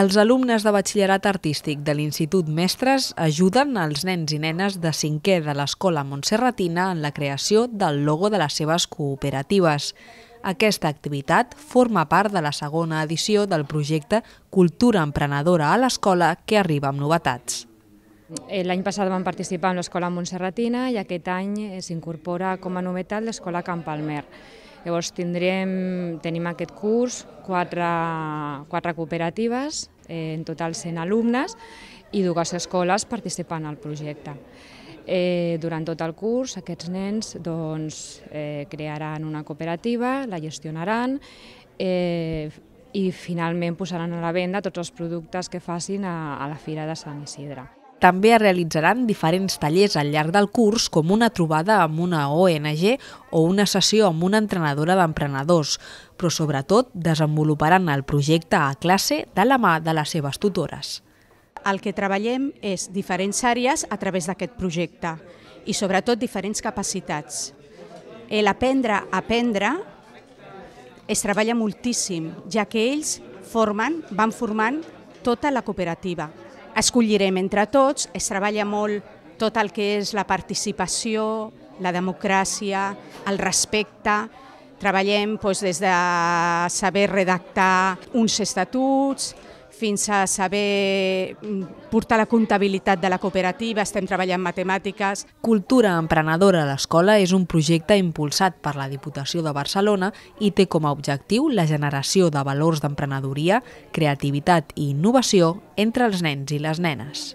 Els alumnes de batxillerat artístic de l'Institut Mestres ajuden els nens i nenes de cinquè de l'Escola Montserratina en la creació del logo de les seves cooperatives. Aquesta activitat forma part de la segona edició del projecte Cultura Emprenedora a l'Escola que arriba amb novetats. Eh, l'any passat vam participar en l'Escola Montserratina i aquest any eh, s'incorpora com a novetat l'Escola Camp Palmer. Llavors tindrem, tenim aquest curs quatre, quatre cooperatives, eh, en total 100 alumnes, i dues escoles participant al projecte. Eh, durant tot el curs aquests nens doncs, eh, crearan una cooperativa, la gestionaran eh, i finalment posaran a la venda tots els productes que facin a, a la Fira de Sant Isidre. També es realitzaran diferents tallers al llarg del curs, com una trobada amb una ONG o una sessió amb una entrenadora d'emprenedors, però sobretot desenvoluparan el projecte a classe de la mà de les seves tutores. El que treballem és diferents àrees a través d'aquest projecte i sobretot diferents capacitats. L'aprendre a aprendre es treballa moltíssim, ja que ells formen, van formant tota la cooperativa, escollirem entre tots, es treballa molt tot el que és la participació, la democràcia, el respecte, treballem doncs, des de saber redactar uns estatuts, fins a saber mm, portar la comptabilitat de la cooperativa, estem treballant matemàtiques. Cultura emprenedora a l'escola és un projecte impulsat per la Diputació de Barcelona i té com a objectiu la generació de valors d'emprenedoria, creativitat i innovació entre els nens i les nenes.